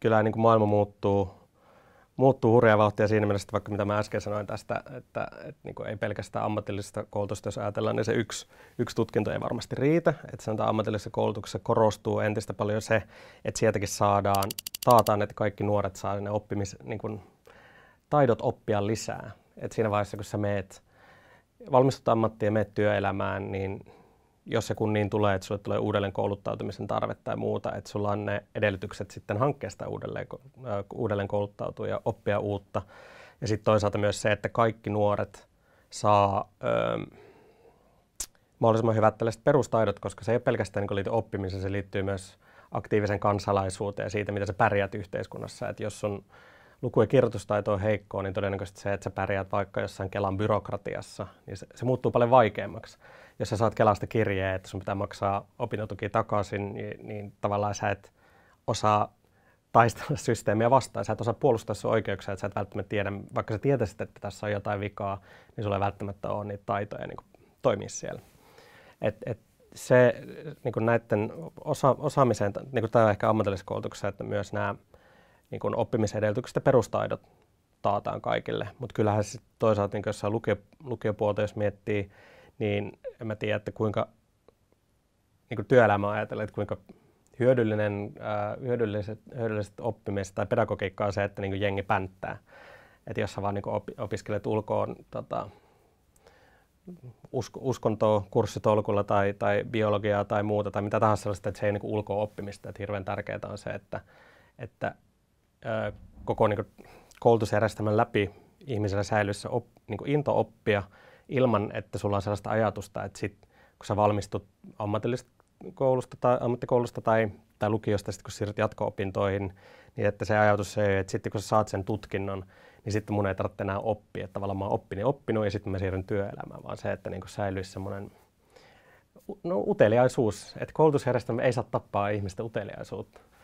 kyllä niin kuin maailma muuttuu, muuttuu hurjaa vauhtia siinä mielessä, että vaikka mitä mä äsken sanoin tästä, että, että, että niin ei pelkästään ammatillista koulutusta, jos ajatellaan, niin se yksi, yksi tutkinto ei varmasti riitä. Että sanotaan ammatillisessa koulutuksessa korostuu entistä paljon se, että sieltäkin saadaan, taataan, että kaikki nuoret saa ne oppimis, niin kuin, taidot oppia lisää. että siinä vaiheessa, kun sä meet, valmistut ammattiin ja meet työelämään, niin jos se kun niin tulee, että sulle tulee uudelleen kouluttautumisen tarve tai muuta, että sulla on ne edellytykset sitten hankkeesta uudelleen, uudelleen kouluttautua ja oppia uutta. Ja sitten toisaalta myös se, että kaikki nuoret saa ö, mahdollisimman hyvät tällaiset perustaidot, koska se ei ole pelkästään niin liity oppimiseen, se liittyy myös aktiivisen kansalaisuuteen ja siitä, miten sä pärjäät yhteiskunnassa. Et jos sun luku- ja kirjoitustaito on heikkoa, niin todennäköisesti se, että sä pärjäät vaikka jossain Kelan byrokratiassa, niin se, se muuttuu paljon vaikeammaksi. Jos sä saat Kelasta kirjeen, että sun pitää maksaa opintotuki takaisin, niin, niin tavallaan sä et osaa taistella systeemiä vastaan. Sä et osaa puolustaa sun oikeuksia, että sä et välttämättä tiedä, vaikka sä tietäisit, että tässä on jotain vikaa, niin sulla ei välttämättä ole niitä taitoja niin toimia siellä. Et, et se niin näiden osa, osaamiseen, niin kuin tämä on ehkä ammatillisessa koulutuksessa, että myös nämä niin kuin oppimisedellytykset ja perustaidot taataan kaikille. Mutta kyllähän sit toisaalta, niin jos lukio, lukiopuolta jos miettii, niin en mä tiedä, että kuinka niin kuin työelämä ajatellen, että kuinka hyödyllinen, äh, hyödylliset, hyödylliset oppimiset tai pedagogiikka on se, että niin kuin jengi pänttää. Että jos sä vaan niin kuin op, opiskelet ulkoon tota, usk- uskontoa kurssitolkulla tai, tai biologiaa tai muuta tai mitä tahansa sellaista, että se ei ole niin ulkoa oppimista. Että hirveän tärkeää on se, että, että koko niin kuin, koulutusjärjestelmän läpi ihmisellä säilyisi op, niin into oppia ilman, että sulla on sellaista ajatusta, että sit, kun sä valmistut ammatillisesta koulusta tai ammattikoulusta tai, tai lukiosta, sit kun siirryt jatko-opintoihin, niin että se ajatus se, että sitten kun sä saat sen tutkinnon, niin sitten mun ei tarvitse enää oppia, että tavallaan mä oon oppinut, oppinut ja sitten mä siirryn työelämään, vaan se, että niin säilyisi semmoinen no, uteliaisuus, että koulutusjärjestelmä ei saa tappaa ihmisten uteliaisuutta.